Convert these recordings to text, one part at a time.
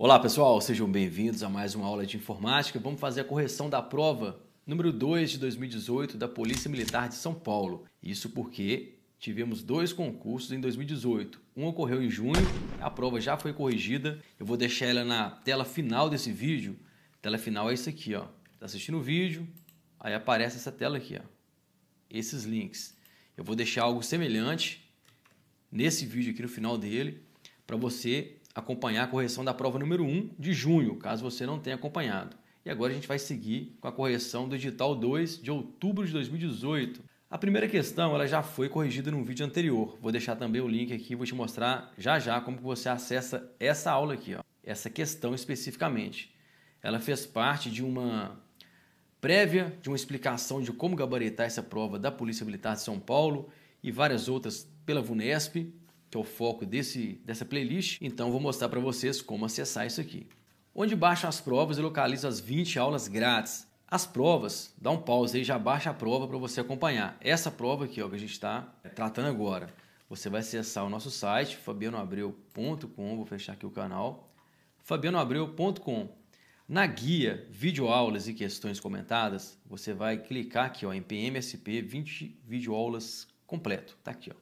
Olá pessoal, sejam bem-vindos a mais uma aula de informática. Vamos fazer a correção da prova número 2 de 2018 da Polícia Militar de São Paulo. Isso porque tivemos dois concursos em 2018. Um ocorreu em junho, a prova já foi corrigida. Eu vou deixar ela na tela final desse vídeo. A tela final é isso aqui, ó. Tá assistindo o vídeo, aí aparece essa tela aqui, ó. Esses links. Eu vou deixar algo semelhante nesse vídeo aqui no final dele para você acompanhar a correção da prova número 1 de junho, caso você não tenha acompanhado. E agora a gente vai seguir com a correção do edital 2 de outubro de 2018. A primeira questão ela já foi corrigida num vídeo anterior. Vou deixar também o link aqui, vou te mostrar já já como você acessa essa aula aqui, ó. essa questão especificamente. Ela fez parte de uma prévia, de uma explicação de como gabaritar essa prova da Polícia Militar de São Paulo e várias outras pela VUNESP que é o foco desse, dessa playlist, então vou mostrar para vocês como acessar isso aqui. Onde baixa as provas, eu localizo as 20 aulas grátis. As provas, dá um pause aí, já baixa a prova para você acompanhar. Essa prova aqui ó, que a gente está tratando agora. Você vai acessar o nosso site, fabianoabreu.com, vou fechar aqui o canal, fabianoabreu.com. Na guia Videoaulas e Questões Comentadas, você vai clicar aqui ó, em PMSP 20 Videoaulas completo. Está aqui. Ó.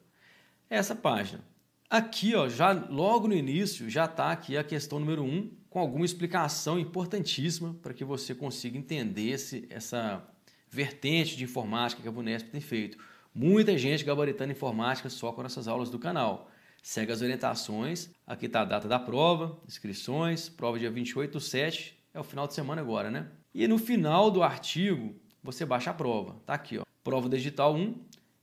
Essa página. Aqui, ó, já logo no início, já está aqui a questão número 1, um, com alguma explicação importantíssima para que você consiga entender esse, essa vertente de informática que a Vunesp tem feito. Muita gente gabaritando informática só com essas aulas do canal. Segue as orientações, aqui está a data da prova, inscrições, prova dia 28 do 7, é o final de semana agora, né? E no final do artigo, você baixa a prova, tá aqui, ó. Prova digital 1,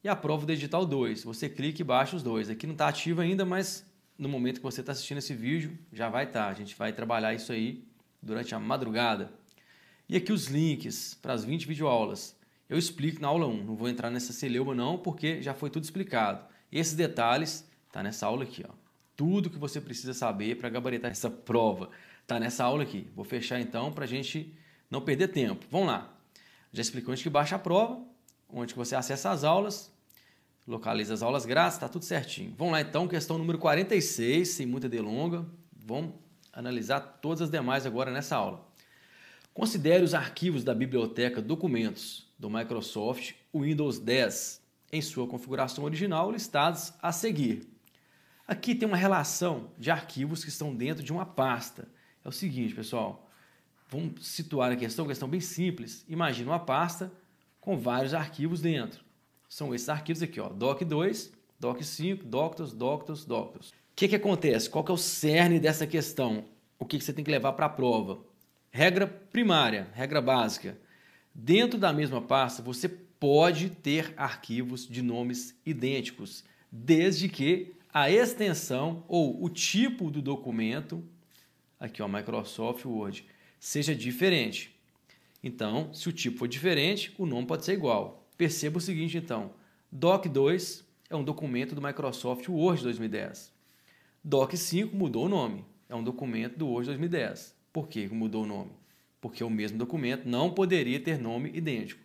e a prova do edital 2. Você clica e baixa os dois. Aqui não está ativo ainda, mas no momento que você está assistindo esse vídeo, já vai estar. Tá. A gente vai trabalhar isso aí durante a madrugada. E aqui os links para as 20 videoaulas. Eu explico na aula 1, não vou entrar nessa celeuma não, porque já foi tudo explicado. Esses detalhes tá nessa aula aqui, ó. Tudo que você precisa saber para gabaritar essa prova está nessa aula aqui. Vou fechar então para a gente não perder tempo. Vamos lá. Já explicou onde que baixa a prova, onde que você acessa as aulas localiza as aulas grátis, está tudo certinho. Vamos lá então, questão número 46, sem muita delonga. Vamos analisar todas as demais agora nessa aula. Considere os arquivos da biblioteca Documentos do Microsoft Windows 10 em sua configuração original listados a seguir. Aqui tem uma relação de arquivos que estão dentro de uma pasta. É o seguinte, pessoal, vamos situar a questão, questão bem simples. Imagina uma pasta com vários arquivos dentro. São esses arquivos aqui, ó, doc2, doc5, doctors, doctors, doctors. O que, que acontece? Qual que é o cerne dessa questão? O que, que você tem que levar para a prova? Regra primária, regra básica. Dentro da mesma pasta, você pode ter arquivos de nomes idênticos, desde que a extensão ou o tipo do documento, aqui ó, Microsoft Word, seja diferente. Então, se o tipo for diferente, o nome pode ser igual. Perceba o seguinte então, DOC 2 é um documento do Microsoft Word 2010. DOC 5 mudou o nome, é um documento do Word 2010. Por que mudou o nome? Porque o mesmo documento não poderia ter nome idêntico.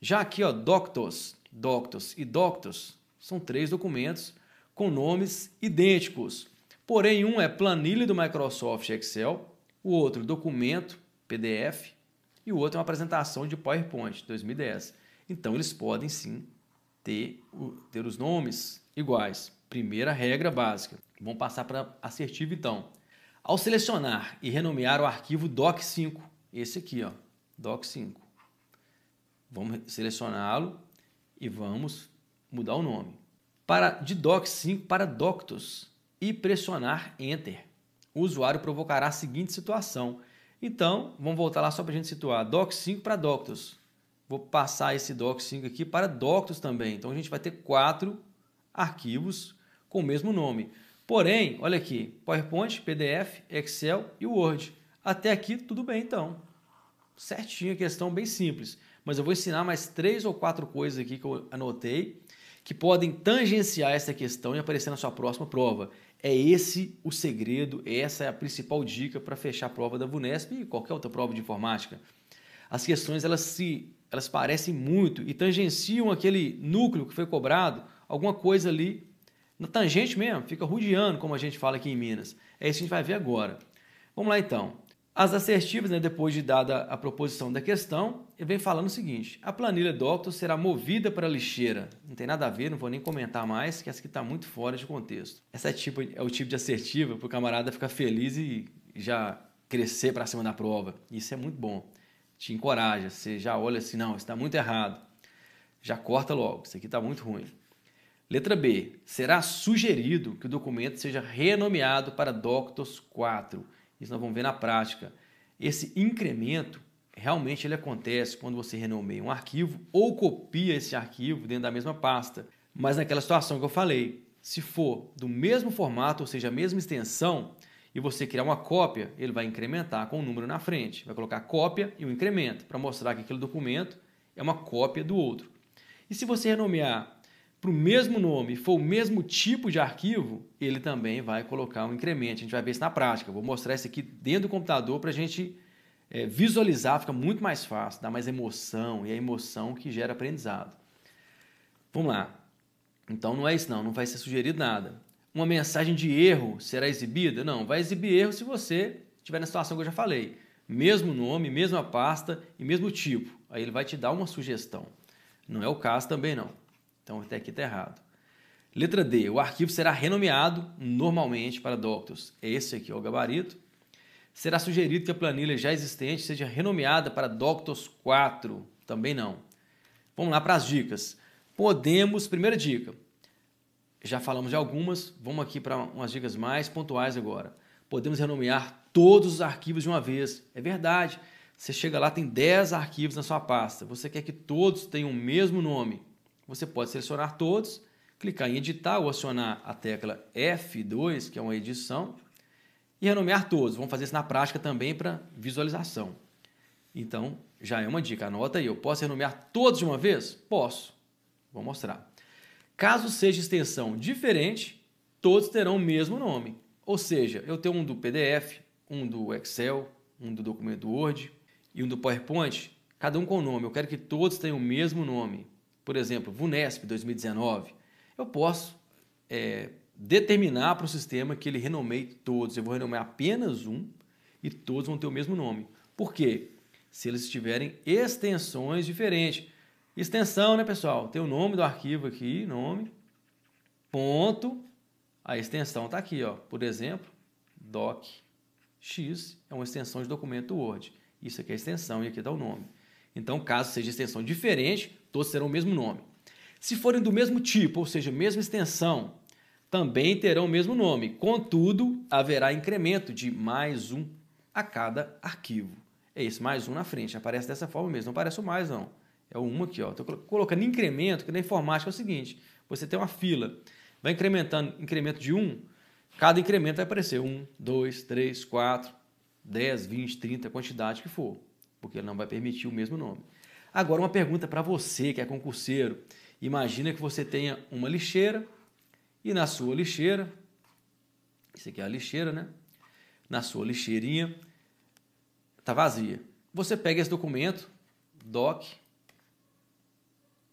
Já aqui, ó, Doctos, Doctos e Doctos são três documentos com nomes idênticos. Porém, um é planilha do Microsoft Excel, o outro documento PDF e o outro é uma apresentação de PowerPoint 2010. Então eles podem sim ter, ter os nomes iguais. Primeira regra básica. Vamos passar para assertivo então. Ao selecionar e renomear o arquivo doc5, esse aqui, ó, doc5. Vamos selecioná-lo e vamos mudar o nome. Para de doc5 para doctos e pressionar enter. O usuário provocará a seguinte situação. Então, vamos voltar lá só para a gente situar. Doc5 para doctos. Vou passar esse doc 5 aqui para docs também. Então a gente vai ter quatro arquivos com o mesmo nome. Porém, olha aqui, PowerPoint, PDF, Excel e Word. Até aqui tudo bem então. Certinho, questão bem simples. Mas eu vou ensinar mais três ou quatro coisas aqui que eu anotei que podem tangenciar essa questão e aparecer na sua próxima prova. É esse o segredo, essa é a principal dica para fechar a prova da VUNESP e qualquer outra prova de informática. As questões elas se elas parecem muito e tangenciam aquele núcleo que foi cobrado, alguma coisa ali na tangente mesmo, fica rudiando, como a gente fala aqui em Minas. É isso que a gente vai ver agora. Vamos lá então. As assertivas, né, depois de dada a proposição da questão, ele vem falando o seguinte: a planilha Doctor será movida para a lixeira. Não tem nada a ver, não vou nem comentar mais, que essa aqui está muito fora de contexto. Essa é, tipo, é o tipo de assertiva para o camarada ficar feliz e já crescer para cima da prova. Isso é muito bom te encoraja, você já olha assim, não, isso está muito errado. Já corta logo, isso aqui está muito ruim. Letra B. Será sugerido que o documento seja renomeado para Doctors 4. Isso nós vamos ver na prática. Esse incremento realmente ele acontece quando você renomeia um arquivo ou copia esse arquivo dentro da mesma pasta. Mas naquela situação que eu falei, se for do mesmo formato, ou seja, a mesma extensão, e você criar uma cópia, ele vai incrementar com o um número na frente. Vai colocar cópia e o um incremento para mostrar que aquele documento é uma cópia do outro. E se você renomear para o mesmo nome for o mesmo tipo de arquivo, ele também vai colocar um incremento. A gente vai ver isso na prática. Eu vou mostrar isso aqui dentro do computador para a gente é, visualizar, fica muito mais fácil, dá mais emoção e é a emoção que gera aprendizado. Vamos lá. Então não é isso não, não vai ser sugerido nada uma mensagem de erro será exibida? Não, vai exibir erro se você estiver na situação que eu já falei. Mesmo nome, mesma pasta e mesmo tipo. Aí ele vai te dar uma sugestão. Não é o caso também não. Então até aqui está errado. Letra D. O arquivo será renomeado normalmente para Doctors. É esse aqui é o gabarito. Será sugerido que a planilha já existente seja renomeada para Doctors 4. Também não. Vamos lá para as dicas. Podemos, primeira dica, já falamos de algumas, vamos aqui para umas dicas mais pontuais agora. Podemos renomear todos os arquivos de uma vez. É verdade. Você chega lá, tem 10 arquivos na sua pasta. Você quer que todos tenham o mesmo nome. Você pode selecionar todos, clicar em editar ou acionar a tecla F2, que é uma edição, e renomear todos. Vamos fazer isso na prática também para visualização. Então, já é uma dica. Anota aí. Eu posso renomear todos de uma vez? Posso. Vou mostrar. Caso seja extensão diferente, todos terão o mesmo nome. Ou seja, eu tenho um do PDF, um do Excel, um do documento Word e um do PowerPoint, cada um com o nome. Eu quero que todos tenham o mesmo nome. Por exemplo, VUNESP 2019. Eu posso é, determinar para o sistema que ele renomeie todos. Eu vou renomear apenas um e todos vão ter o mesmo nome. Por quê? Se eles tiverem extensões diferentes. Extensão, né, pessoal? Tem o nome do arquivo aqui, nome, ponto, a extensão está aqui, ó. Por exemplo, docx é uma extensão de documento Word. Isso aqui é extensão e aqui dá o nome. Então, caso seja extensão diferente, todos terão o mesmo nome. Se forem do mesmo tipo, ou seja, mesma extensão, também terão o mesmo nome. Contudo, haverá incremento de mais um a cada arquivo. É esse mais um na frente. Aparece dessa forma mesmo. Não aparece o mais, não. É o 1 aqui, ó. Estou colocando incremento, que na informática é o seguinte: você tem uma fila, vai incrementando incremento de 1, cada incremento vai aparecer 1, 2, 3, 4, 10, 20, 30, a quantidade que for, porque ele não vai permitir o mesmo nome. Agora, uma pergunta para você que é concurseiro: imagina que você tenha uma lixeira e na sua lixeira, isso aqui é a lixeira, né? Na sua lixeirinha, está vazia. Você pega esse documento, DOC,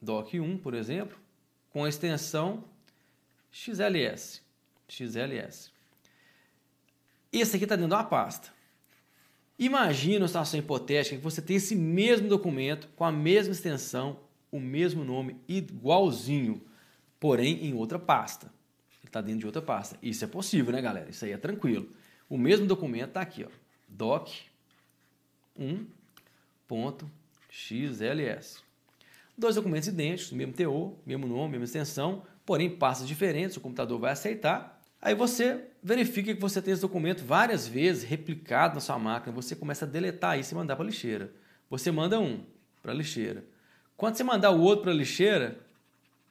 DOC1, por exemplo, com a extensão XLS. XLS. Esse aqui está dentro de uma pasta. Imagina uma situação hipotética que você tem esse mesmo documento, com a mesma extensão, o mesmo nome, igualzinho, porém em outra pasta. Ele está dentro de outra pasta. Isso é possível, né, galera? Isso aí é tranquilo. O mesmo documento está aqui, ó. doc1.xls. Dois documentos idênticos, mesmo teor, mesmo nome, mesma extensão, porém pastas diferentes, o computador vai aceitar. Aí você verifica que você tem esse documento várias vezes replicado na sua máquina, você começa a deletar isso e mandar para a lixeira. Você manda um para a lixeira. Quando você mandar o outro para a lixeira,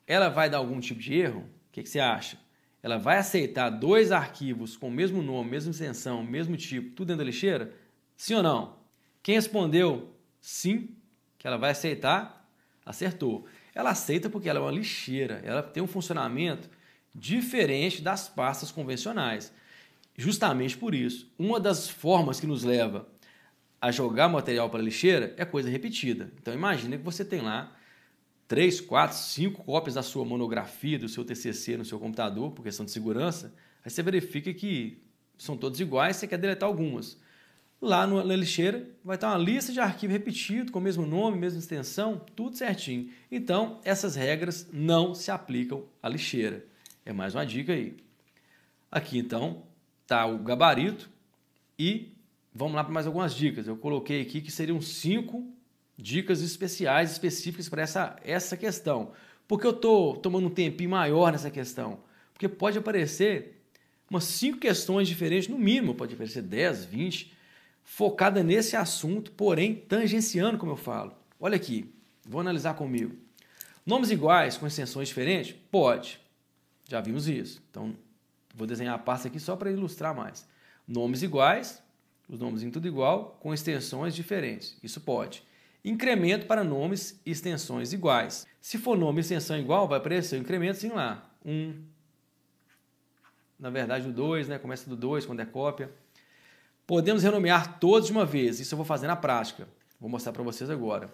ela vai dar algum tipo de erro? O que, que você acha? Ela vai aceitar dois arquivos com o mesmo nome, mesma extensão, mesmo tipo, tudo dentro da lixeira? Sim ou não? Quem respondeu sim, que ela vai aceitar, Acertou. Ela aceita porque ela é uma lixeira, ela tem um funcionamento diferente das pastas convencionais. Justamente por isso, uma das formas que nos leva a jogar material para a lixeira é coisa repetida. Então imagine que você tem lá três, quatro, cinco cópias da sua monografia, do seu TCC no seu computador, por questão de segurança, aí você verifica que são todos iguais, você quer deletar algumas lá no, na lixeira vai estar uma lista de arquivo repetido, com o mesmo nome, mesma extensão, tudo certinho. Então, essas regras não se aplicam à lixeira. É mais uma dica aí. Aqui, então, está o gabarito e vamos lá para mais algumas dicas. Eu coloquei aqui que seriam cinco dicas especiais, específicas para essa, essa questão. Porque eu estou tomando um tempinho maior nessa questão. Porque pode aparecer umas cinco questões diferentes, no mínimo, pode aparecer 10, 20, focada nesse assunto, porém tangenciando, como eu falo. Olha aqui, vou analisar comigo. Nomes iguais com extensões diferentes? Pode. Já vimos isso. Então, vou desenhar a pasta aqui só para ilustrar mais. Nomes iguais, os nomes em tudo igual, com extensões diferentes. Isso pode. Incremento para nomes e extensões iguais. Se for nome e extensão igual, vai aparecer o um incremento sim lá. Um. Na verdade, o 2, né? Começa do 2 quando é cópia. Podemos renomear todos de uma vez. Isso eu vou fazer na prática. Vou mostrar para vocês agora.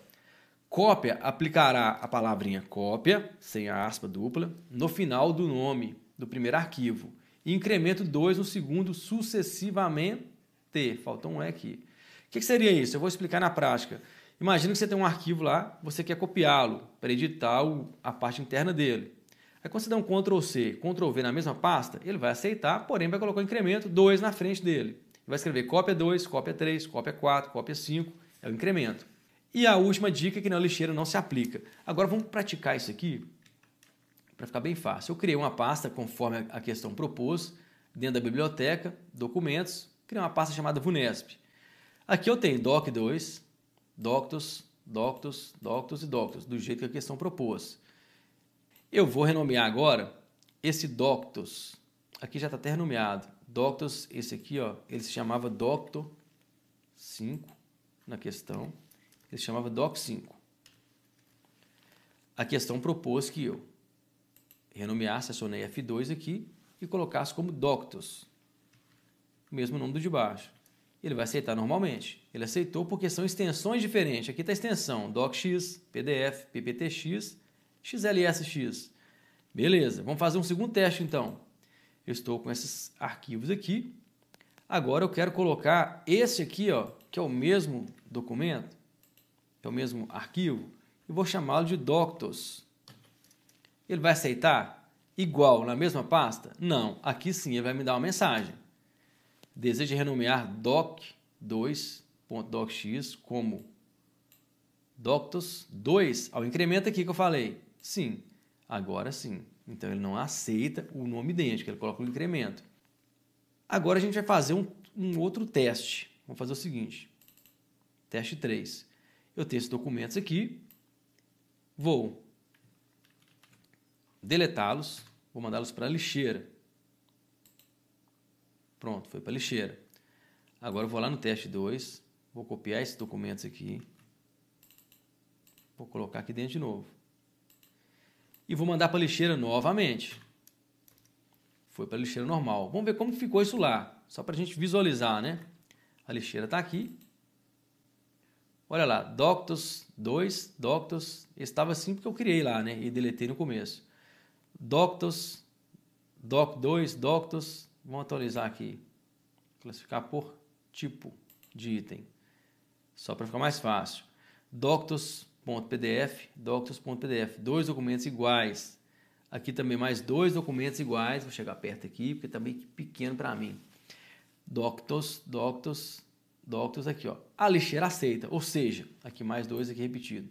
Cópia aplicará a palavrinha cópia, sem a aspa dupla, no final do nome do primeiro arquivo. E incremento 2 no segundo sucessivamente. Faltou um E aqui. O que seria isso? Eu vou explicar na prática. Imagina que você tem um arquivo lá, você quer copiá-lo para editar a parte interna dele. Aí quando você dá um Ctrl C, Ctrl V na mesma pasta, ele vai aceitar, porém vai colocar o incremento 2 na frente dele vai escrever cópia 2, cópia 3, cópia 4, cópia 5, é o incremento. E a última dica é que na lixeira não se aplica. Agora vamos praticar isso aqui para ficar bem fácil. Eu criei uma pasta conforme a questão propôs, dentro da biblioteca, documentos, criei uma pasta chamada VUNESP. Aqui eu tenho doc2, doctos, doctos, doctos e doctos, do jeito que a questão propôs. Eu vou renomear agora esse doctos. Aqui já está até renomeado. Doctors, esse aqui, ó, ele se chamava Doctor 5 na questão. Ele se chamava Doc 5. A questão propôs que eu renomeasse, acionei F2 aqui e colocasse como Doctors. O mesmo nome do de baixo. Ele vai aceitar normalmente. Ele aceitou porque são extensões diferentes. Aqui está a extensão DocX, PDF, PPTX, XLSX. Beleza, vamos fazer um segundo teste então. Eu estou com esses arquivos aqui. Agora eu quero colocar esse aqui, ó, que é o mesmo documento, é o mesmo arquivo, e vou chamá-lo de doctos. Ele vai aceitar igual na mesma pasta? Não, aqui sim ele vai me dar uma mensagem. Deseja renomear doc2.docx como doctos 2 ao incremento aqui que eu falei. Sim, agora sim. Então ele não aceita o nome idêntico, ele coloca o incremento. Agora a gente vai fazer um, um outro teste. Vamos fazer o seguinte: teste 3. Eu tenho esses documentos aqui, vou deletá-los, vou mandá-los para a lixeira. Pronto, foi para a lixeira. Agora eu vou lá no teste 2, vou copiar esses documentos aqui, vou colocar aqui dentro de novo e vou mandar para a lixeira novamente. Foi para a lixeira normal. Vamos ver como ficou isso lá, só para a gente visualizar, né? A lixeira está aqui. Olha lá, doctors 2, doctors estava assim porque eu criei lá, né? E deletei no começo. Doctors Doc 2, doctors. vamos atualizar aqui. Classificar por tipo de item, só para ficar mais fácil. Doctus .pdf, doctors.pdf, dois documentos iguais. Aqui também mais dois documentos iguais, vou chegar perto aqui, porque tá meio pequeno para mim. Doctors, doctors, doctors aqui, ó. A lixeira aceita, ou seja, aqui mais dois aqui repetido.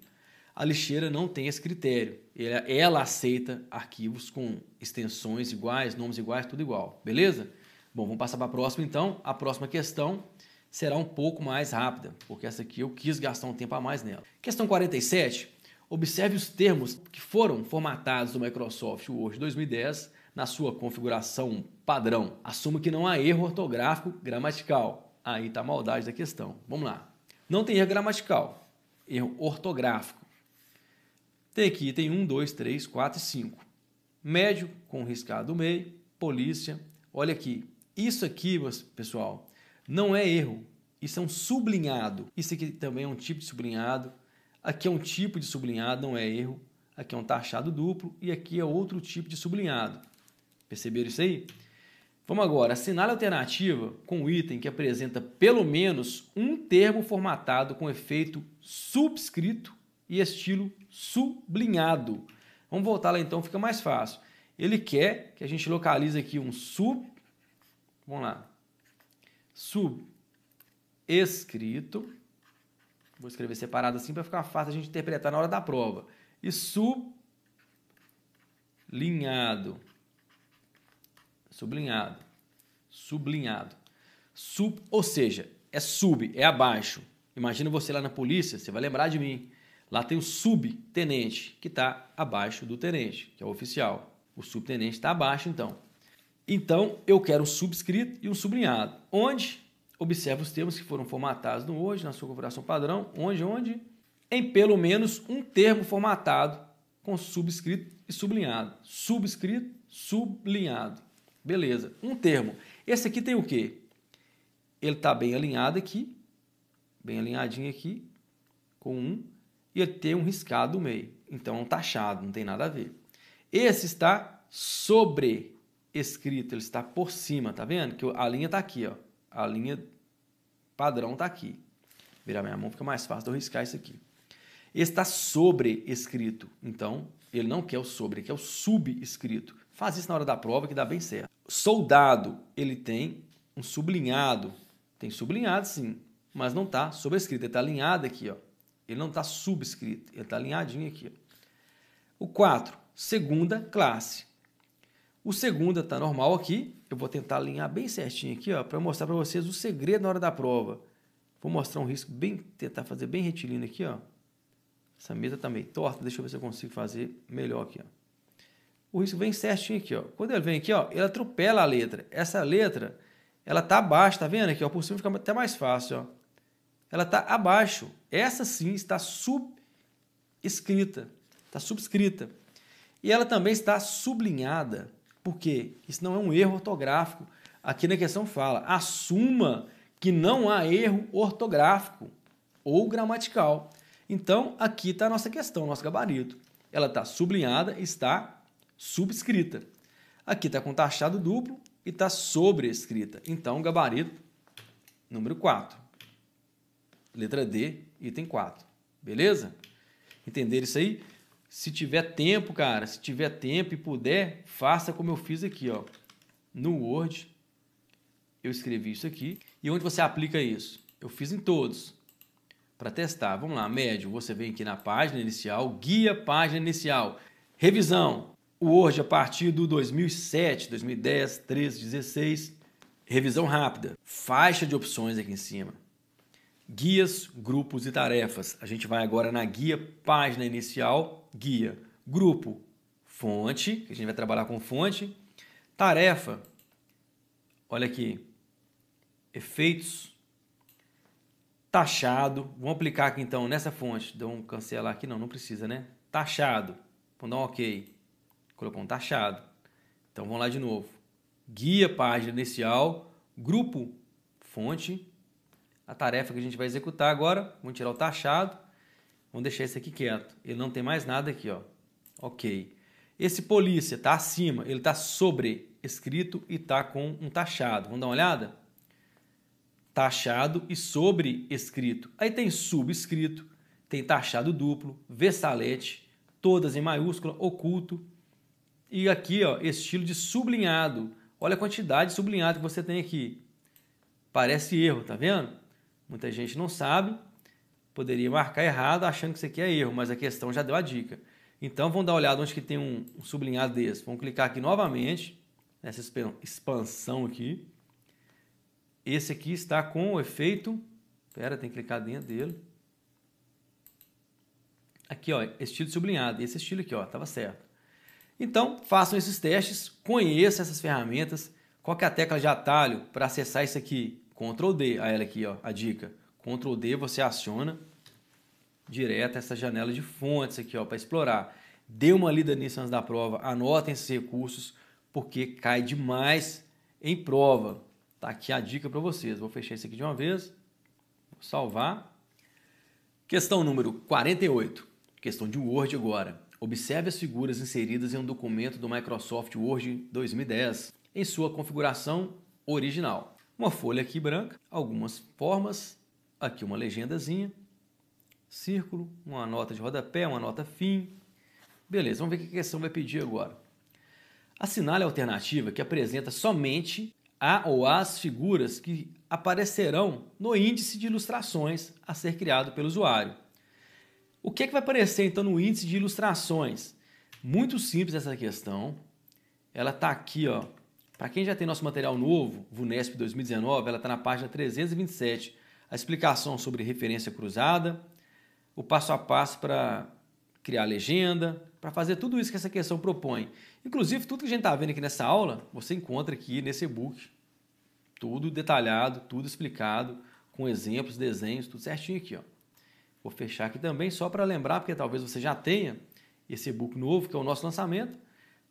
A lixeira não tem esse critério. ela aceita arquivos com extensões iguais, nomes iguais, tudo igual, beleza? Bom, vamos passar para a próxima então. A próxima questão será um pouco mais rápida, porque essa aqui eu quis gastar um tempo a mais nela. Questão 47. Observe os termos que foram formatados no Microsoft Word 2010 na sua configuração padrão. Assuma que não há erro ortográfico gramatical. Aí está a maldade da questão. Vamos lá. Não tem erro gramatical, erro ortográfico. Tem aqui, tem 1, 2, 3, 4 e 5. Médio, com riscado no meio, polícia. Olha aqui. Isso aqui, pessoal, não é erro. Isso é um sublinhado. Isso aqui também é um tipo de sublinhado. Aqui é um tipo de sublinhado, não é erro. Aqui é um taxado duplo e aqui é outro tipo de sublinhado. Perceberam isso aí? Vamos agora, assinale a alternativa com o item que apresenta pelo menos um termo formatado com efeito subscrito e estilo sublinhado. Vamos voltar lá então, fica mais fácil. Ele quer que a gente localize aqui um sub. Vamos lá subescrito. Vou escrever separado assim para ficar fácil a gente interpretar na hora da prova. E sublinhado. Sublinhado. Sublinhado. Sub, ou seja, é sub, é abaixo. Imagina você lá na polícia, você vai lembrar de mim. Lá tem o subtenente, que está abaixo do tenente, que é o oficial. O subtenente está abaixo, então. Então, eu quero um subscrito e um sublinhado, onde observa os termos que foram formatados no hoje, na sua configuração padrão, onde, onde, em pelo menos um termo formatado com subscrito e sublinhado. Subscrito, sublinhado. Beleza, um termo. Esse aqui tem o quê? Ele está bem alinhado aqui, bem alinhadinho aqui, com um, e ele tem um riscado no meio. Então, é um taxado, não tem nada a ver. Esse está sobre escrito, ele está por cima, tá vendo? Que a linha está aqui, ó. A linha padrão está aqui. Virar minha mão fica mais fácil de eu riscar isso aqui. Está sobre escrito. Então, ele não quer o sobre, ele quer o subescrito. Faz isso na hora da prova que dá bem certo. Soldado, ele tem um sublinhado. Tem sublinhado, sim, mas não tá sobrescrito. Ele está alinhado aqui, ó. Ele não está subscrito, ele está alinhadinho aqui. Ó. O 4, segunda classe. O segundo está normal aqui. Eu vou tentar alinhar bem certinho aqui para mostrar para vocês o segredo na hora da prova. Vou mostrar um risco bem, tentar fazer bem retilíneo aqui. Ó. Essa mesa está meio torta, deixa eu ver se eu consigo fazer melhor aqui. Ó. O risco vem certinho aqui. Ó. Quando ele vem aqui, ó, ele atropela a letra. Essa letra ela está abaixo, tá vendo aqui? Ó, por cima fica até mais fácil. Ó. Ela está abaixo. Essa sim está subscrita. Está subscrita. E ela também está sublinhada. Porque isso não é um erro ortográfico. Aqui na questão fala: assuma que não há erro ortográfico ou gramatical. Então, aqui está a nossa questão, nosso gabarito. Ela está sublinhada, está subscrita. Aqui está com taxado duplo e está sobrescrita. Então, gabarito número 4. Letra D, item 4. Beleza? Entender isso aí? Se tiver tempo, cara, se tiver tempo e puder, faça como eu fiz aqui, ó. No Word, eu escrevi isso aqui. E onde você aplica isso? Eu fiz em todos. Para testar, vamos lá, médio, você vem aqui na página inicial, guia página inicial. Revisão, o Word a partir do 2007, 2010, 13, 16. Revisão rápida, faixa de opções aqui em cima. Guias, grupos e tarefas. A gente vai agora na guia página inicial guia, grupo, fonte, que a gente vai trabalhar com fonte, tarefa, olha aqui, efeitos, taxado, vamos aplicar aqui então nessa fonte, dá um cancelar aqui, não, não precisa, né? Taxado, vamos dar um ok, colocou um taxado. Então vamos lá de novo, guia, página inicial, grupo, fonte, a tarefa que a gente vai executar agora, vamos tirar o taxado, Vamos deixar esse aqui quieto. Ele não tem mais nada aqui, ó. Ok. Esse polícia está acima, ele está sobre escrito e está com um taxado. Vamos dar uma olhada? Taxado e sobre escrito. Aí tem subscrito, tem taxado duplo, vestalete, todas em maiúscula, oculto. E aqui, ó, estilo de sublinhado. Olha a quantidade de sublinhado que você tem aqui. Parece erro, tá vendo? Muita gente não sabe poderia marcar errado achando que isso aqui é erro, mas a questão já deu a dica. Então vamos dar uma olhada onde que tem um, sublinhado desse. Vamos clicar aqui novamente nessa expansão aqui. Esse aqui está com o efeito... Pera, tem que clicar dentro dele. Aqui, ó, estilo sublinhado. Esse estilo aqui, ó, estava certo. Então, façam esses testes, conheçam essas ferramentas. Qual que é a tecla de atalho para acessar isso aqui? Ctrl D, a ela aqui, ó, a dica. Ctrl D, você aciona direto essa janela de fontes aqui para explorar. Dê uma lida nisso antes da prova, anotem esses recursos, porque cai demais em prova. Tá aqui a dica para vocês. Vou fechar isso aqui de uma vez, vou salvar. Questão número 48, questão de Word agora. Observe as figuras inseridas em um documento do Microsoft Word 2010 em sua configuração original. Uma folha aqui branca, algumas formas aqui uma legendazinha, círculo, uma nota de rodapé, uma nota fim. Beleza, vamos ver o que a questão vai pedir agora. Assinale a alternativa que apresenta somente a ou as figuras que aparecerão no índice de ilustrações a ser criado pelo usuário. O que é que vai aparecer então no índice de ilustrações? Muito simples essa questão. Ela está aqui, ó. Para quem já tem nosso material novo, VUNESP 2019, ela está na página 327 a explicação sobre referência cruzada, o passo a passo para criar legenda, para fazer tudo isso que essa questão propõe. Inclusive, tudo que a gente está vendo aqui nessa aula, você encontra aqui nesse e-book. Tudo detalhado, tudo explicado, com exemplos, desenhos, tudo certinho aqui. Ó. Vou fechar aqui também só para lembrar, porque talvez você já tenha esse e-book novo, que é o nosso lançamento.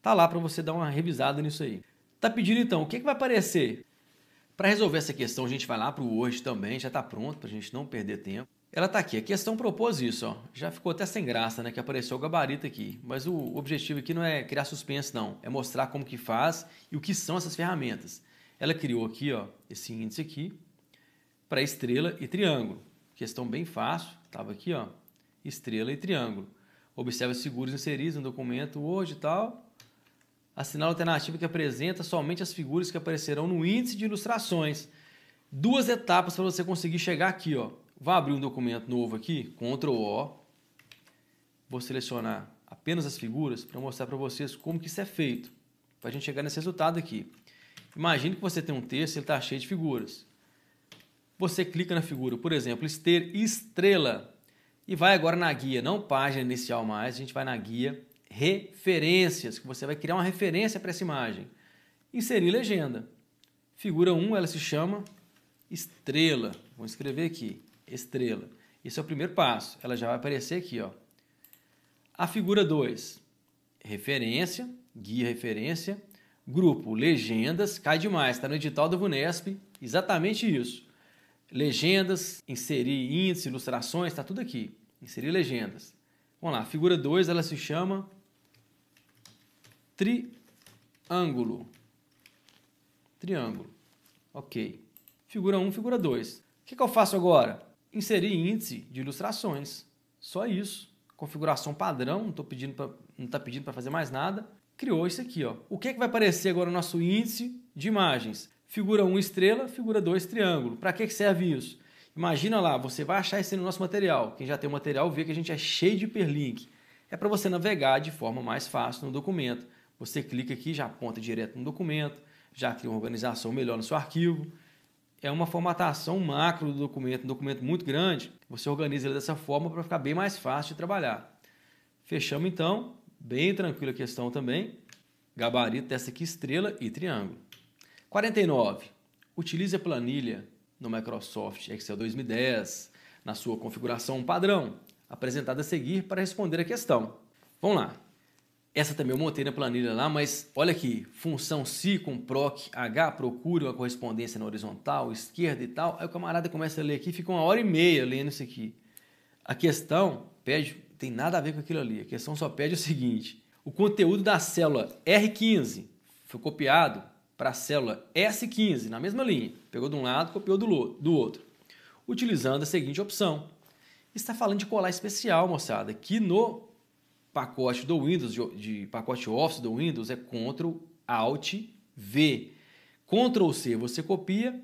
Tá lá para você dar uma revisada nisso aí. Tá pedindo então, o que, é que vai aparecer? Para resolver essa questão, a gente vai lá para o hoje também, já está pronto para a gente não perder tempo. Ela está aqui, a questão propôs isso, ó. já ficou até sem graça, né, que apareceu o gabarito aqui, mas o objetivo aqui não é criar suspense não, é mostrar como que faz e o que são essas ferramentas. Ela criou aqui ó, esse índice aqui para estrela e triângulo, questão bem fácil, estava aqui ó, estrela e triângulo. Observa seguros inseridos no documento hoje e tal, a a alternativa que apresenta somente as figuras que aparecerão no índice de ilustrações. Duas etapas para você conseguir chegar aqui. Ó. Vai abrir um documento novo aqui, Ctrl O. Vou selecionar apenas as figuras para mostrar para vocês como que isso é feito. Para a gente chegar nesse resultado aqui. Imagine que você tem um texto e ele está cheio de figuras. Você clica na figura, por exemplo, estrela. E vai agora na guia, não página inicial mais, a gente vai na guia referências, que você vai criar uma referência para essa imagem. Inserir legenda. Figura 1, ela se chama estrela. Vou escrever aqui, estrela. Esse é o primeiro passo. Ela já vai aparecer aqui, ó. A figura 2, referência, guia referência, grupo legendas, cai demais, está no edital da Vunesp, exatamente isso. Legendas, inserir índice, ilustrações, está tudo aqui. Inserir legendas. Vamos lá, a figura 2, ela se chama triângulo. Triângulo. Ok. Figura 1, figura 2. O que, que eu faço agora? Inserir índice de ilustrações. Só isso. Configuração padrão, não estou pedindo para não está pedindo para fazer mais nada. Criou isso aqui, ó. O que, que vai aparecer agora no nosso índice de imagens? Figura 1 estrela, figura 2 triângulo. Para que, que serve isso? Imagina lá, você vai achar isso no nosso material. Quem já tem o material vê que a gente é cheio de hiperlink. É para você navegar de forma mais fácil no documento. Você clica aqui, já aponta direto no documento, já cria uma organização melhor no seu arquivo. É uma formatação macro do documento, um documento muito grande. Você organiza ele dessa forma para ficar bem mais fácil de trabalhar. Fechamos então, bem tranquila a questão também. Gabarito dessa aqui, estrela e triângulo. 49. Utilize a planilha no Microsoft Excel 2010 na sua configuração padrão, apresentada a seguir para responder a questão. Vamos lá. Essa também eu montei na planilha lá, mas olha aqui, função c com proc h, procure uma correspondência na horizontal, esquerda e tal. Aí o camarada começa a ler aqui, fica uma hora e meia lendo isso aqui. A questão pede, tem nada a ver com aquilo ali, a questão só pede o seguinte, o conteúdo da célula R15 foi copiado para a célula S15, na mesma linha, pegou de um lado, copiou do outro, utilizando a seguinte opção. Está falando de colar especial, moçada, que no pacote do Windows, de, de pacote Office do Windows, é Ctrl Alt V. Ctrl C você copia,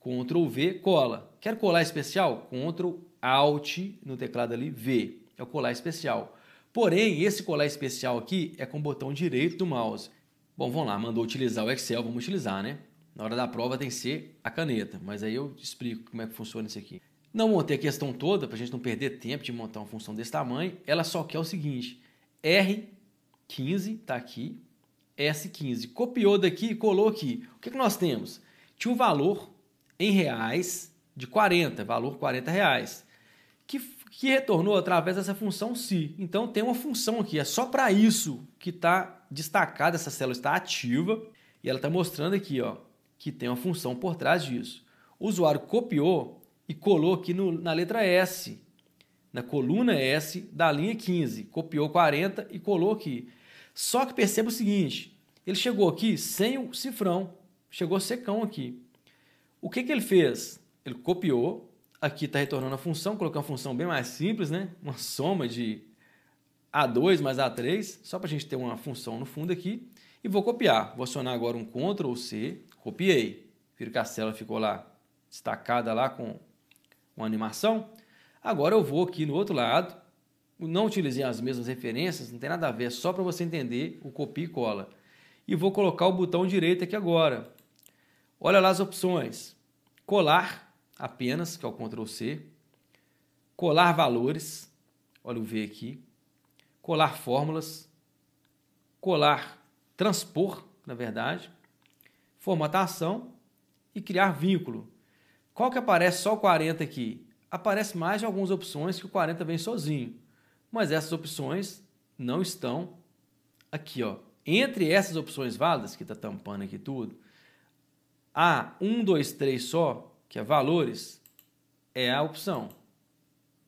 Ctrl V cola. Quer colar especial? Ctrl Alt no teclado ali V. É o colar especial. Porém, esse colar especial aqui é com o botão direito do mouse. Bom, vamos lá, mandou utilizar o Excel, vamos utilizar, né? Na hora da prova tem que ser a caneta, mas aí eu explico como é que funciona isso aqui. Não montei a questão toda, para a gente não perder tempo de montar uma função desse tamanho, ela só quer o seguinte, R15 está aqui, S15. Copiou daqui e colou aqui. O que, que nós temos? Tinha um valor em reais de 40, valor 40 reais, que, que retornou através dessa função se. Então tem uma função aqui, é só para isso que está destacada, essa célula está ativa e ela está mostrando aqui ó, que tem uma função por trás disso. O usuário copiou e colou aqui no, na letra S na coluna S da linha 15, copiou 40 e colou aqui. Só que perceba o seguinte, ele chegou aqui sem o cifrão, chegou secão aqui. O que, que ele fez? Ele copiou, aqui está retornando a função, colocou uma função bem mais simples, né? uma soma de A2 mais A3, só para a gente ter uma função no fundo aqui, e vou copiar. Vou acionar agora um Ctrl C, copiei. virou que a célula ficou lá destacada lá com uma animação. Agora eu vou aqui no outro lado, não utilizei as mesmas referências, não tem nada a ver, é só para você entender o copia e cola. E vou colocar o botão direito aqui agora. Olha lá as opções. Colar apenas, que é o Ctrl C. Colar valores, olha o V aqui. Colar fórmulas. Colar transpor, na verdade. Formatação e criar vínculo. Qual que aparece só o 40 aqui? aparece mais de algumas opções que o 40 vem sozinho. Mas essas opções não estão aqui, ó. Entre essas opções válidas, que está tampando aqui tudo, a 1, 2, 3 só, que é valores, é a opção.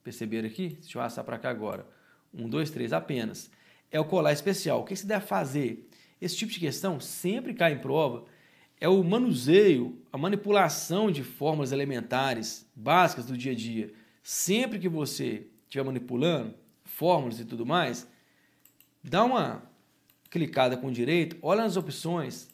Perceberam aqui? Deixa eu passar para cá agora. 1, 2, 3 apenas. É o colar especial. O que se deve fazer? Esse tipo de questão sempre cai em prova é o manuseio, a manipulação de fórmulas elementares básicas do dia a dia. Sempre que você estiver manipulando fórmulas e tudo mais, dá uma clicada com o direito, olha nas opções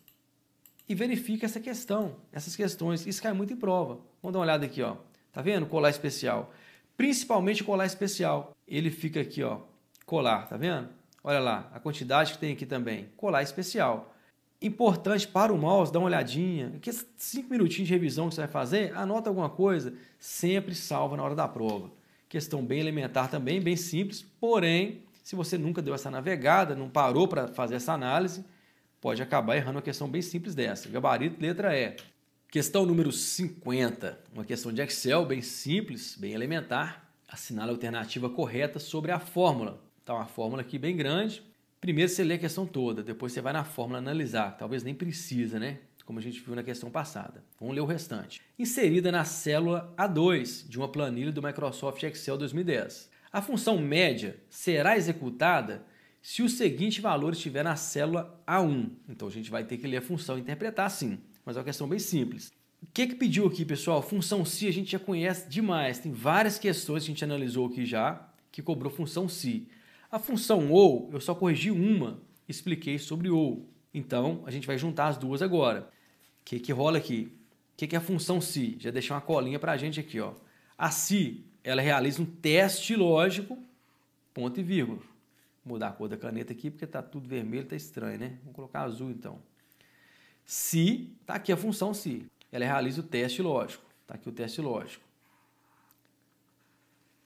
e verifica essa questão, essas questões. Isso cai muito em prova. Vamos dar uma olhada aqui, ó. Tá vendo? Colar especial. Principalmente colar especial. Ele fica aqui, ó, colar, tá vendo? Olha lá, a quantidade que tem aqui também, colar especial importante para o mouse, dá uma olhadinha. Aqueles cinco minutinhos de revisão que você vai fazer, anota alguma coisa, sempre salva na hora da prova. Questão bem elementar também, bem simples, porém, se você nunca deu essa navegada, não parou para fazer essa análise, pode acabar errando uma questão bem simples dessa. Gabarito, letra E. Questão número 50, uma questão de Excel bem simples, bem elementar. Assinale a alternativa correta sobre a fórmula. então, uma fórmula aqui bem grande, Primeiro você lê a questão toda, depois você vai na fórmula analisar, talvez nem precisa, né? Como a gente viu na questão passada. Vamos ler o restante. Inserida na célula A2 de uma planilha do Microsoft Excel 2010. A função média será executada se o seguinte valor estiver na célula A1. Então a gente vai ter que ler a função e interpretar sim, mas é uma questão bem simples. O que, que pediu aqui, pessoal? Função se a gente já conhece demais. Tem várias questões que a gente analisou aqui já que cobrou função se. A função ou, eu só corrigi uma, expliquei sobre ou. Então, a gente vai juntar as duas agora. O que, que rola aqui? O que, que é a função se? Já deixei uma colinha para a gente aqui. Ó. A se, ela realiza um teste lógico, ponto e vírgula. Vou mudar a cor da caneta aqui, porque está tudo vermelho, está estranho, né? Vou colocar azul, então. Se, está aqui a função se. Ela realiza o teste lógico. Está aqui o teste lógico.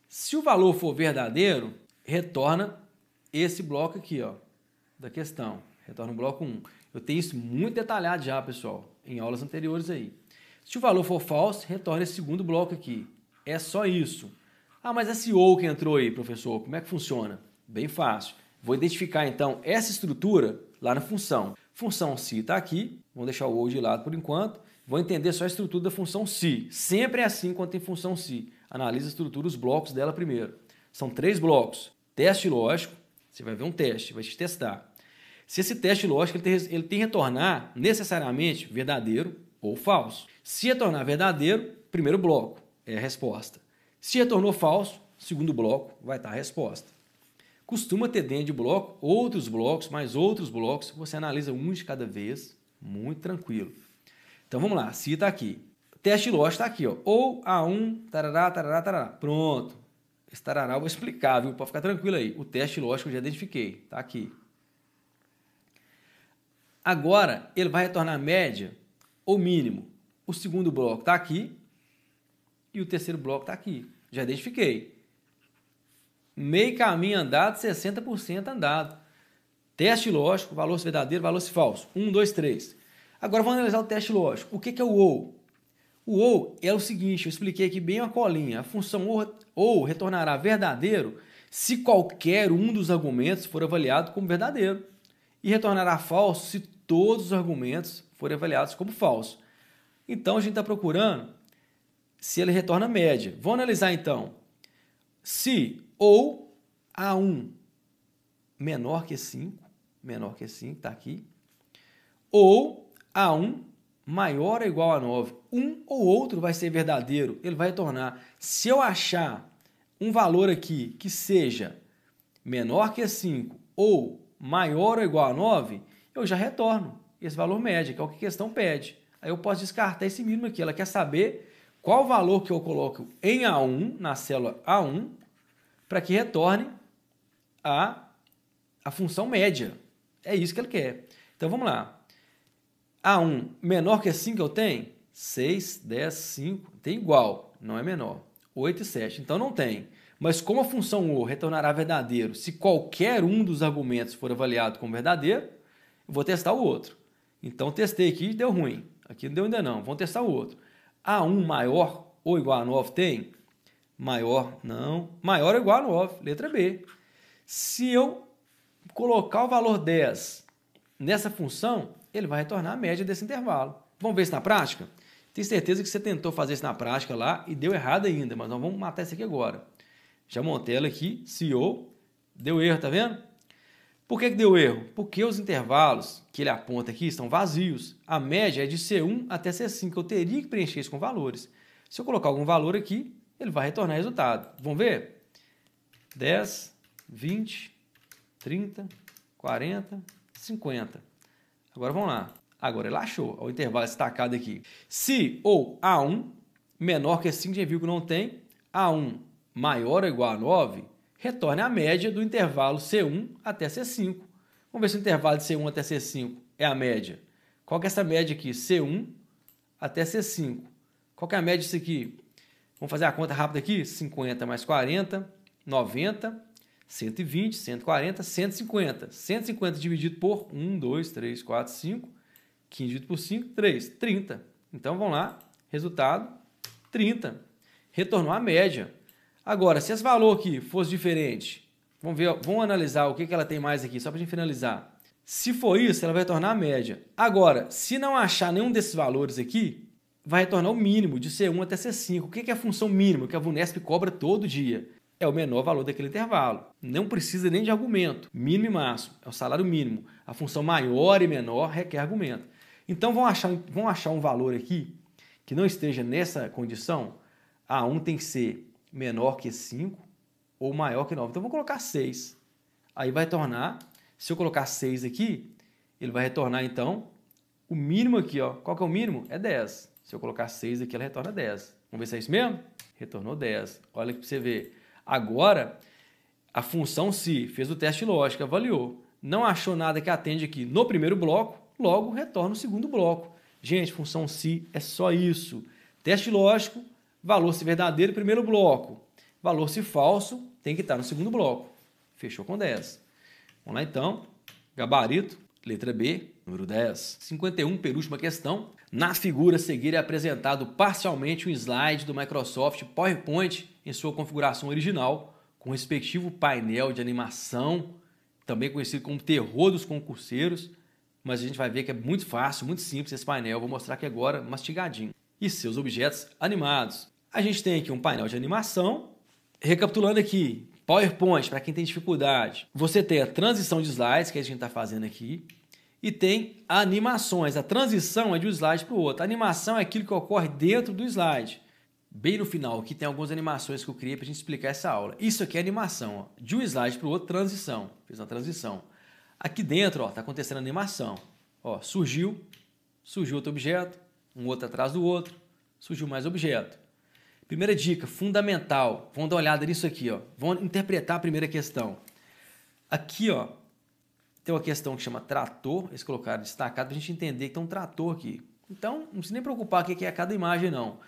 Se o valor for verdadeiro, retorna esse bloco aqui, ó, da questão. Retorna o bloco 1. Eu tenho isso muito detalhado já, pessoal, em aulas anteriores aí. Se o valor for falso, retorna esse segundo bloco aqui. É só isso. Ah, mas esse ou que entrou aí, professor, como é que funciona? Bem fácil. Vou identificar então essa estrutura lá na função. Função se está aqui, vou deixar o ou de lado por enquanto. Vou entender só a estrutura da função se. Sempre é assim quando tem função se. Analisa a estrutura, os blocos dela primeiro. São três blocos. Teste lógico, você vai ver um teste, vai te testar. Se esse teste lógico ele tem, ele tem retornar necessariamente verdadeiro ou falso. Se retornar verdadeiro, primeiro bloco é a resposta. Se retornou falso, segundo bloco vai estar a resposta. Costuma ter dentro de bloco outros blocos, mais outros blocos, você analisa um de cada vez, muito tranquilo. Então vamos lá, cita aqui. Teste lógico está aqui, ó. ou A1, tarará, tarará, tarará. Pronto, esse taraná eu vou explicar, viu? Pode ficar tranquilo aí. O teste, lógico, eu já identifiquei. Está aqui. Agora, ele vai retornar média ou mínimo. O segundo bloco está aqui e o terceiro bloco está aqui. Já identifiquei. Meio caminho andado, 60% andado. Teste lógico, valor verdadeiro, valor falso. 1, 2, 3. Agora vamos analisar o teste lógico. O que é o OU? O ou é o seguinte, eu expliquei aqui bem a colinha. A função ou, ou retornará verdadeiro se qualquer um dos argumentos for avaliado como verdadeiro e retornará falso se todos os argumentos forem avaliados como falso. Então a gente está procurando se ele retorna média. Vamos analisar então se ou A1 menor que 5, menor que 5, está aqui, ou A1 maior ou igual a 9, um ou outro vai ser verdadeiro, ele vai retornar. Se eu achar um valor aqui que seja menor que 5 ou maior ou igual a 9, eu já retorno esse valor médio, que é o que a questão pede. Aí eu posso descartar esse mínimo aqui. Ela quer saber qual valor que eu coloco em A1, na célula A1, para que retorne a, a função média. É isso que ele quer. Então vamos lá. A1 ah, menor que 5 eu tenho? 6, 10, 5, tem igual, não é menor. 8 e 7, então não tem. Mas como a função O retornará verdadeiro se qualquer um dos argumentos for avaliado como verdadeiro, eu vou testar o outro. Então testei aqui e deu ruim. Aqui não deu ainda não, vamos testar o outro. A1 ah, maior ou igual a 9 tem? Maior, não. Maior ou igual a 9, letra B. Se eu colocar o valor 10 nessa função, ele vai retornar a média desse intervalo. Vamos ver isso na prática? Tenho certeza que você tentou fazer isso na prática lá e deu errado ainda, mas nós vamos matar isso aqui agora. Já montei ela aqui, CEO, deu erro, tá vendo? Por que, que deu erro? Porque os intervalos que ele aponta aqui estão vazios. A média é de C1 até C5. Eu teria que preencher isso com valores. Se eu colocar algum valor aqui, ele vai retornar resultado. Vamos ver? 10, 20, 30, 40, 50. Agora vamos lá. Agora ele achou o intervalo destacado aqui. Se ou A1 menor que 5, já viu que não tem, A1 maior ou igual a 9, retorne a média do intervalo C1 até C5. Vamos ver se o intervalo de C1 até C5 é a média. Qual que é essa média aqui? C1 até C5. Qual que é a média disso aqui? Vamos fazer a conta rápida aqui? 50 mais 40, 90. 120, 140, 150. 150 dividido por 1, 2, 3, 4, 5. 15 dividido por 5, 3. 30. Então vamos lá. Resultado: 30. Retornou a média. Agora, se esse valor aqui fosse diferente, vamos, ver, vamos analisar o que, que ela tem mais aqui, só para a gente finalizar. Se for isso, ela vai retornar a média. Agora, se não achar nenhum desses valores aqui, vai retornar o mínimo, de C1 até C5. O que é a função mínima que a Vunesp cobra todo dia? é o menor valor daquele intervalo. Não precisa nem de argumento. Mínimo e máximo é o salário mínimo. A função maior e menor requer argumento. Então vão achar, vão achar um valor aqui que não esteja nessa condição. Ah, um tem que ser menor que 5 ou maior que 9. Então vou colocar 6. Aí vai tornar, se eu colocar 6 aqui, ele vai retornar então o mínimo aqui, ó. Qual que é o mínimo? É 10. Se eu colocar 6 aqui, ela retorna 10. Vamos ver se é isso mesmo? Retornou 10. Olha que você ver Agora, a função se fez o teste lógico, avaliou, não achou nada que atende aqui no primeiro bloco, logo retorna o segundo bloco. Gente, função se é só isso. Teste lógico, valor se verdadeiro, primeiro bloco. Valor se falso, tem que estar no segundo bloco. Fechou com 10. Vamos lá então. Gabarito, letra B, número 10. 51, penúltima questão. Na figura a seguir é apresentado parcialmente um slide do Microsoft PowerPoint em sua configuração original, com o respectivo painel de animação, também conhecido como terror dos concurseiros, mas a gente vai ver que é muito fácil, muito simples esse painel, vou mostrar aqui agora mastigadinho. E seus objetos animados. A gente tem aqui um painel de animação, recapitulando aqui, PowerPoint, para quem tem dificuldade, você tem a transição de slides, que a gente está fazendo aqui, e tem animações. A transição é de um slide para o outro. A animação é aquilo que ocorre dentro do slide. Bem no final, aqui tem algumas animações que eu criei para a gente explicar essa aula. Isso aqui é animação, ó. de um slide para o outro, transição. Fiz uma transição. Aqui dentro está acontecendo animação. Ó, surgiu, surgiu outro objeto, um outro atrás do outro, surgiu mais objeto. Primeira dica fundamental, vamos dar uma olhada nisso aqui, ó. Vamos interpretar a primeira questão. Aqui, ó, tem uma questão que chama trator, eles colocaram destacado para a gente entender que tem um trator aqui. Então, não precisa nem preocupar o que é cada imagem, não.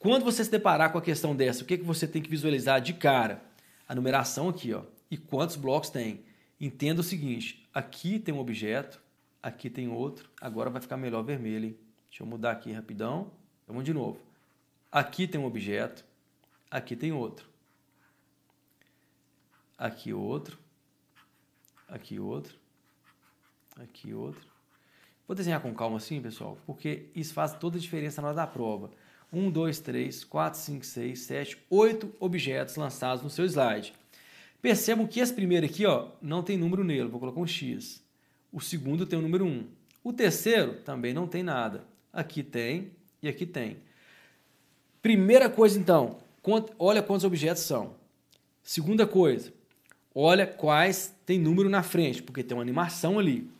Quando você se deparar com a questão dessa, o que, é que você tem que visualizar de cara? A numeração aqui, ó. E quantos blocos tem? Entenda o seguinte: aqui tem um objeto, aqui tem outro. Agora vai ficar melhor vermelho. Hein? Deixa eu mudar aqui rapidão. Vamos de novo. Aqui tem um objeto, aqui tem outro. Aqui outro, aqui outro. Aqui outro. Vou desenhar com calma assim, pessoal, porque isso faz toda a diferença na hora da prova. 1, 2, 3, 4, 5, 6, 7, 8 objetos lançados no seu slide. Percebam que esse primeiro aqui ó, não tem número nele, vou colocar um X. O segundo tem o número 1. O terceiro também não tem nada. Aqui tem e aqui tem. Primeira coisa então, olha quantos objetos são. Segunda coisa, olha quais tem número na frente, porque tem uma animação ali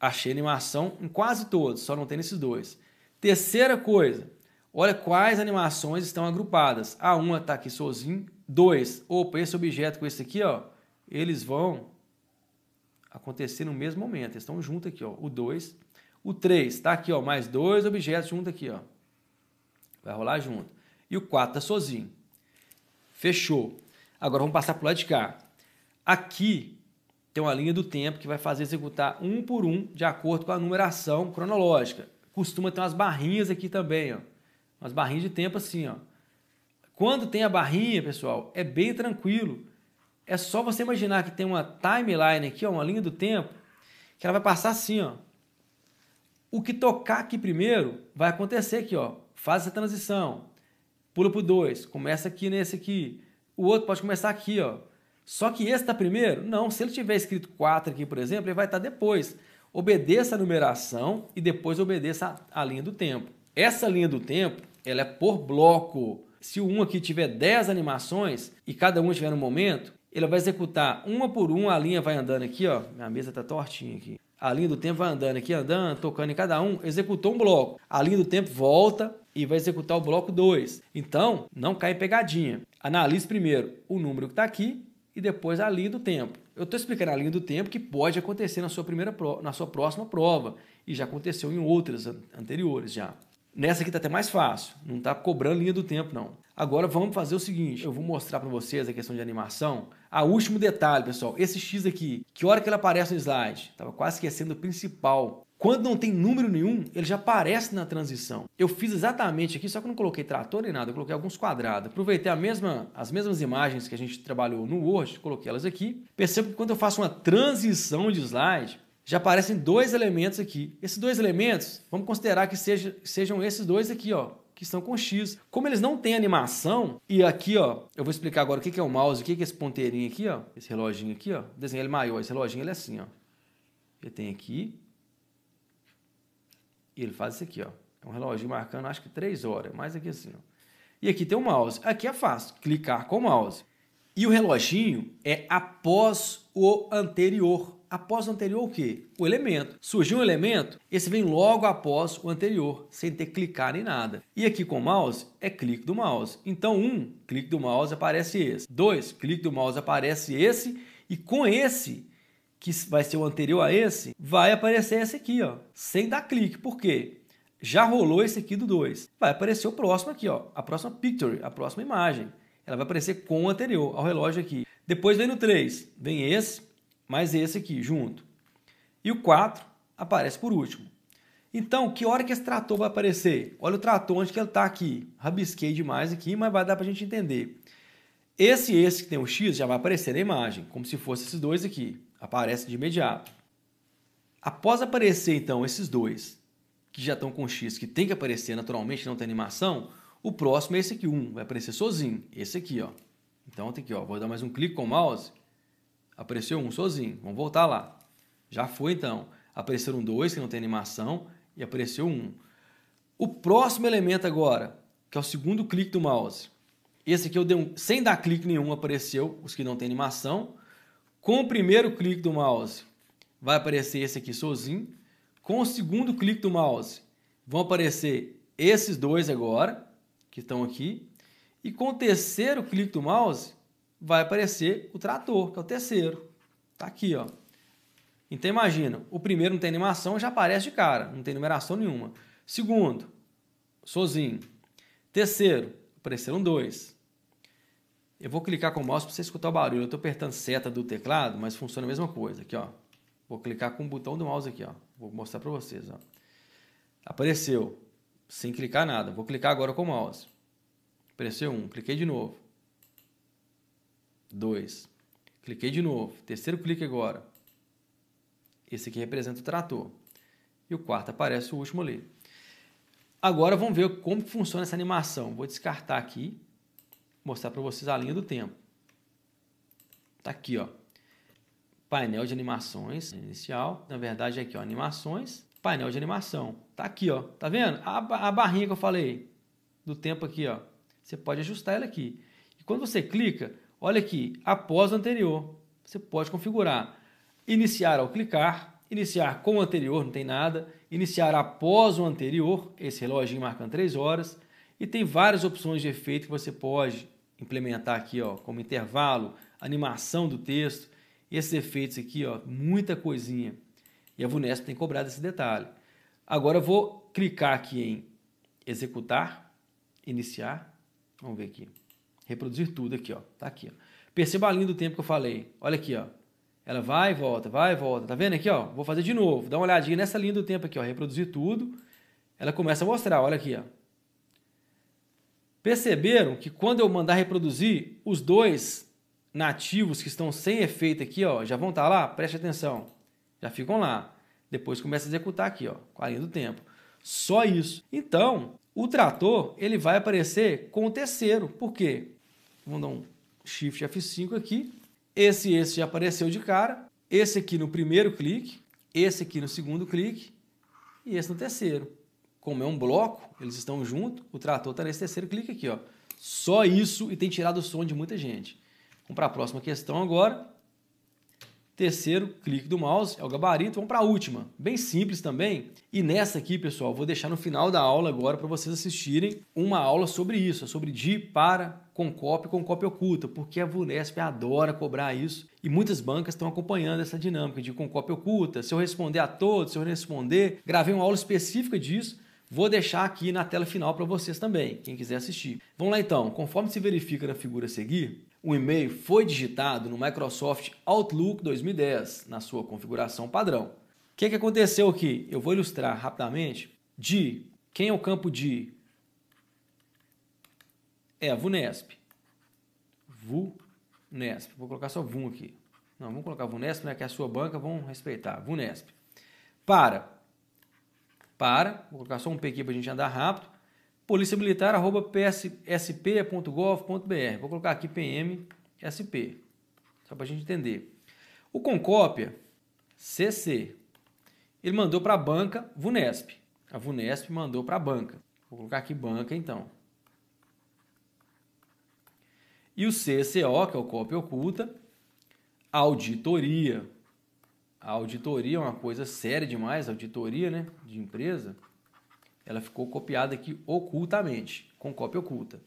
achei animação em quase todos, só não tem nesses dois. Terceira coisa, olha quais animações estão agrupadas. A uma está aqui sozinho. Dois, opa, esse objeto com esse aqui, ó, eles vão acontecer no mesmo momento. Eles estão juntos aqui, ó, o dois, O três, está aqui, ó, mais dois objetos junto aqui. Ó. Vai rolar junto. E o quatro está sozinho. Fechou. Agora vamos passar para o lado de cá. Aqui tem uma linha do tempo que vai fazer executar um por um de acordo com a numeração cronológica. Costuma ter umas barrinhas aqui também, ó. Umas barrinhas de tempo assim, ó. Quando tem a barrinha, pessoal, é bem tranquilo. É só você imaginar que tem uma timeline aqui, ó, uma linha do tempo, que ela vai passar assim, ó. O que tocar aqui primeiro vai acontecer aqui, ó. Faz essa transição. Pula por 2, começa aqui nesse aqui. O outro pode começar aqui, ó só que esse está primeiro? Não, se ele tiver escrito 4 aqui, por exemplo, ele vai estar tá depois. Obedeça a numeração e depois obedeça a, a linha do tempo. Essa linha do tempo ela é por bloco. Se o 1 aqui tiver 10 animações e cada uma tiver um momento, ele vai executar uma por uma, a linha vai andando aqui, ó. Minha mesa está tortinha aqui. A linha do tempo vai andando aqui, andando, tocando em cada um, executou um bloco. A linha do tempo volta e vai executar o bloco 2. Então, não cai em pegadinha. Analise primeiro o número que está aqui e depois a linha do tempo. Eu estou explicando a linha do tempo que pode acontecer na sua primeira na sua próxima prova e já aconteceu em outras anteriores já. Nessa aqui tá até mais fácil, não tá cobrando linha do tempo não. Agora vamos fazer o seguinte, eu vou mostrar para vocês a questão de animação. Ah, último detalhe, pessoal, esse X aqui, que hora que ele aparece no slide? Tava quase esquecendo o principal. Quando não tem número nenhum, ele já aparece na transição. Eu fiz exatamente aqui, só que não coloquei trator nem nada, eu coloquei alguns quadrados. Aproveitei mesma, as mesmas imagens que a gente trabalhou no Word, coloquei elas aqui. Perceba que quando eu faço uma transição de slide, já aparecem dois elementos aqui. Esses dois elementos, vamos considerar que seja, sejam esses dois aqui, ó, que estão com X. Como eles não têm animação, e aqui, ó, eu vou explicar agora o que é o mouse, o que é esse ponteirinho aqui, ó, esse reloginho aqui, ó, desenho ele maior, esse reloginho ele é assim, ó. Ele tem aqui, e ele faz isso aqui, ó. É um reloginho marcando, acho que 3 horas, mais aqui assim, ó. E aqui tem o mouse. Aqui é fácil, clicar com o mouse. E o reloginho é após o anterior após o anterior o quê? O elemento. Surgiu um elemento, esse vem logo após o anterior, sem ter que clicar em nada. E aqui com o mouse é clique do mouse. Então, um, clique do mouse aparece esse. Dois, clique do mouse aparece esse. E com esse, que vai ser o anterior a esse, vai aparecer esse aqui, ó, sem dar clique. Por quê? Já rolou esse aqui do 2. Vai aparecer o próximo aqui, ó, a próxima picture, a próxima imagem. Ela vai aparecer com o anterior ao relógio aqui. Depois vem no 3, vem esse mais esse aqui junto. E o 4 aparece por último. Então, que hora que esse trator vai aparecer? Olha o trator onde que ele está aqui. Rabisquei demais aqui, mas vai dar para a gente entender. Esse e esse que tem o X já vai aparecer na imagem, como se fossem esses dois aqui. Aparece de imediato. Após aparecer, então, esses dois, que já estão com X, que tem que aparecer naturalmente, não tem animação, o próximo é esse aqui, Um, vai aparecer sozinho. Esse aqui, ó. Então, tem que, ó, vou dar mais um clique com o mouse Apareceu um sozinho, vamos voltar lá. Já foi então. Apareceram dois que não tem animação e apareceu um. O próximo elemento agora, que é o segundo clique do mouse. Esse aqui eu dei um, sem dar clique nenhum, apareceu os que não tem animação. Com o primeiro clique do mouse, vai aparecer esse aqui sozinho. Com o segundo clique do mouse, vão aparecer esses dois agora, que estão aqui. E com o terceiro clique do mouse, vai aparecer o trator, que é o terceiro. Tá aqui, ó. Então imagina, o primeiro não tem animação, já aparece de cara, não tem numeração nenhuma. Segundo, sozinho. Terceiro, apareceram dois. Eu vou clicar com o mouse para você escutar o barulho. Eu estou apertando seta do teclado, mas funciona a mesma coisa. Aqui, ó. Vou clicar com o botão do mouse aqui, ó. Vou mostrar para vocês, ó. Apareceu, sem clicar nada. Vou clicar agora com o mouse. Apareceu um, cliquei de novo dois. Cliquei de novo. Terceiro clique agora. Esse aqui representa o trator. E o quarto aparece o último ali. Agora vamos ver como funciona essa animação. Vou descartar aqui, mostrar para vocês a linha do tempo. Tá aqui, ó. Painel de animações inicial. Na verdade, aqui, ó, animações, painel de animação. Tá aqui, ó. Tá vendo? A, a barrinha que eu falei do tempo aqui, ó. Você pode ajustar ela aqui. E quando você clica, Olha aqui, após o anterior, você pode configurar iniciar ao clicar, iniciar com o anterior, não tem nada, iniciar após o anterior, esse reloginho marcando 3 horas, e tem várias opções de efeito que você pode implementar aqui, ó, como intervalo, animação do texto, esses efeitos aqui, ó, muita coisinha. E a Vunesp tem cobrado esse detalhe. Agora eu vou clicar aqui em executar, iniciar, vamos ver aqui reproduzir tudo aqui, ó. Tá aqui, ó. Perceba a linha do tempo que eu falei. Olha aqui, ó. Ela vai e volta, vai e volta. Tá vendo aqui, ó? Vou fazer de novo. Dá uma olhadinha nessa linha do tempo aqui, ó. Reproduzir tudo. Ela começa a mostrar, olha aqui, ó. Perceberam que quando eu mandar reproduzir, os dois nativos que estão sem efeito aqui, ó, já vão estar tá lá? Preste atenção. Já ficam lá. Depois começa a executar aqui, ó, com a linha do tempo. Só isso. Então, o trator ele vai aparecer com o terceiro. Por quê? Vamos dar um Shift F5 aqui. Esse esse já apareceu de cara. Esse aqui no primeiro clique. Esse aqui no segundo clique. E esse no terceiro. Como é um bloco, eles estão junto. O trator está nesse terceiro clique aqui. Ó. Só isso e tem tirado o som de muita gente. Vamos para a próxima questão agora. Terceiro clique do mouse é o gabarito. Vamos para a última. Bem simples também. E nessa aqui, pessoal, vou deixar no final da aula agora para vocês assistirem uma aula sobre isso, é sobre de, para, com cópia com cópia oculta, porque a Vunesp adora cobrar isso e muitas bancas estão acompanhando essa dinâmica de com cópia oculta. Se eu responder a todos, se eu responder, gravei uma aula específica disso, Vou deixar aqui na tela final para vocês também, quem quiser assistir. Vamos lá então, conforme se verifica na figura a seguir, o e-mail foi digitado no Microsoft Outlook 2010, na sua configuração padrão. O que, que aconteceu aqui? Eu vou ilustrar rapidamente de quem é o campo de é, VUNESP. VUNESP. Vou colocar só VUN aqui. Não, vamos colocar VUNESP, né, que é a sua banca, vamos respeitar. VUNESP. Para. Para. Vou colocar só um P aqui para a gente andar rápido. Polícia Militar, arroba pssp.gov.br. Vou colocar aqui PMSP, só para a gente entender. O Concópia, CC, ele mandou para a banca VUNESP. A VUNESP mandou para a banca. Vou colocar aqui banca, então. E o CCO, que é o cópia oculta, auditoria. A auditoria é uma coisa séria demais, auditoria né, de empresa. Ela ficou copiada aqui ocultamente, com cópia oculta.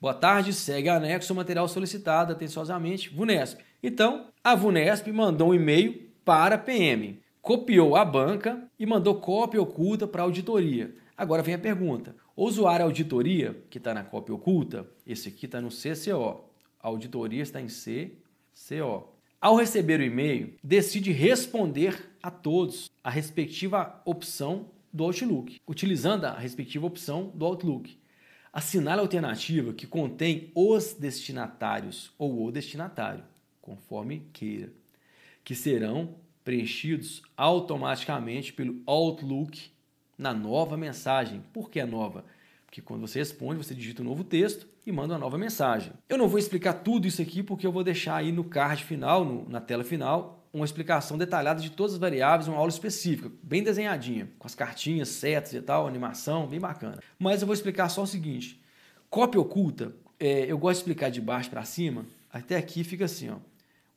Boa tarde, segue anexo o material solicitado atenciosamente, VUNESP. Então, a VUNESP mandou um e-mail para a PM, copiou a banca e mandou cópia oculta para a auditoria. Agora vem a pergunta: o Usuário auditoria, que está na cópia oculta, esse aqui está no CCO. A auditoria está em CCO. Ao receber o e-mail, decide responder a todos a respectiva opção do Outlook, utilizando a respectiva opção do Outlook. Assinale a alternativa que contém os destinatários ou o destinatário, conforme queira, que serão preenchidos automaticamente pelo Outlook na nova mensagem. Por que a nova? Porque quando você responde, você digita um novo texto e manda uma nova mensagem. Eu não vou explicar tudo isso aqui porque eu vou deixar aí no card final, no, na tela final, uma explicação detalhada de todas as variáveis, uma aula específica, bem desenhadinha, com as cartinhas, setas e tal, animação, bem bacana. Mas eu vou explicar só o seguinte: cópia oculta, é, eu gosto de explicar de baixo para cima, até aqui fica assim, ó.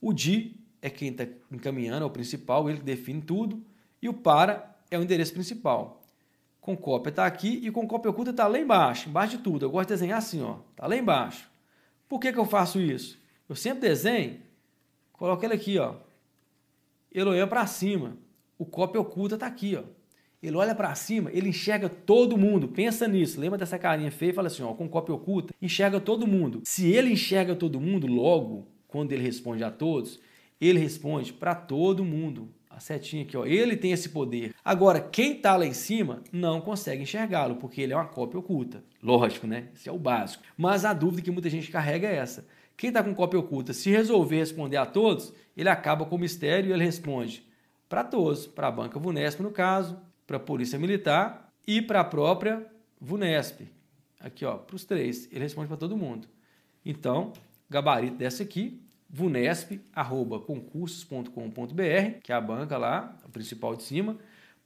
O de é quem está encaminhando, é o principal, ele define tudo, e o para é o endereço principal com cópia está aqui e com cópia oculta está lá embaixo, embaixo de tudo. Eu gosto de desenhar assim, ó, está lá embaixo. Por que, que eu faço isso? Eu sempre desenho, coloco ele aqui, ó. Ele olha para cima, o cópia oculta está aqui, ó. Ele olha para cima, ele enxerga todo mundo. Pensa nisso, lembra dessa carinha feia e fala assim, ó, com cópia oculta, enxerga todo mundo. Se ele enxerga todo mundo, logo, quando ele responde a todos, ele responde para todo mundo a setinha aqui, ó, ele tem esse poder. Agora, quem está lá em cima não consegue enxergá-lo, porque ele é uma cópia oculta. Lógico, né? Isso é o básico. Mas a dúvida que muita gente carrega é essa. Quem está com cópia oculta, se resolver responder a todos, ele acaba com o mistério e ele responde para todos, para a banca Vunesp, no caso, para a Polícia Militar e para a própria Vunesp. Aqui, ó, para os três. Ele responde para todo mundo. Então, gabarito dessa aqui vunesp.concursos.com.br, que é a banca lá, o principal de cima,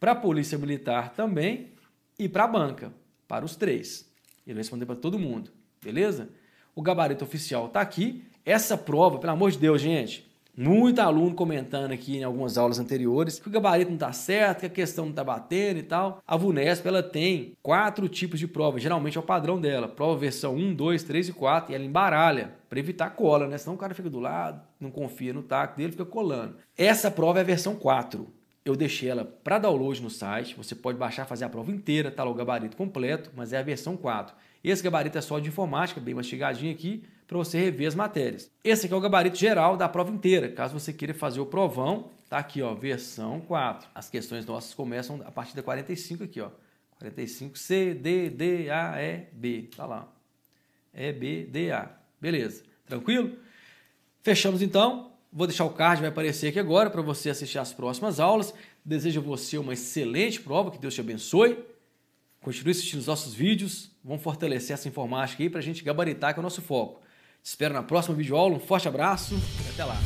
para a Polícia Militar também e para a banca, para os três. Ele vai responder para todo mundo, beleza? O gabarito oficial está aqui. Essa prova, pelo amor de Deus, gente, muito aluno comentando aqui em algumas aulas anteriores que o gabarito não está certo, que a questão não está batendo e tal. A VUNESP ela tem quatro tipos de prova, geralmente é o padrão dela. Prova versão 1, 2, 3 e 4, e ela embaralha para evitar cola, né? Senão o cara fica do lado, não confia no taco dele, fica colando. Essa prova é a versão 4. Eu deixei ela para download no site, você pode baixar, fazer a prova inteira, tá lá o gabarito completo, mas é a versão 4. Esse gabarito é só de informática, bem mastigadinho aqui para você rever as matérias. Esse aqui é o gabarito geral da prova inteira, caso você queira fazer o provão, tá aqui, ó, versão 4. As questões nossas começam a partir da 45 aqui, ó. 45 C, D, D, A, E, B. Tá lá. E, B, D, A. Beleza. Tranquilo? Fechamos então. Vou deixar o card, vai aparecer aqui agora para você assistir às próximas aulas. Desejo a você uma excelente prova, que Deus te abençoe. Continue assistindo os nossos vídeos. Vamos fortalecer essa informática aí para a gente gabaritar, que é o nosso foco. Espero na próxima videoaula. Um forte abraço e até lá.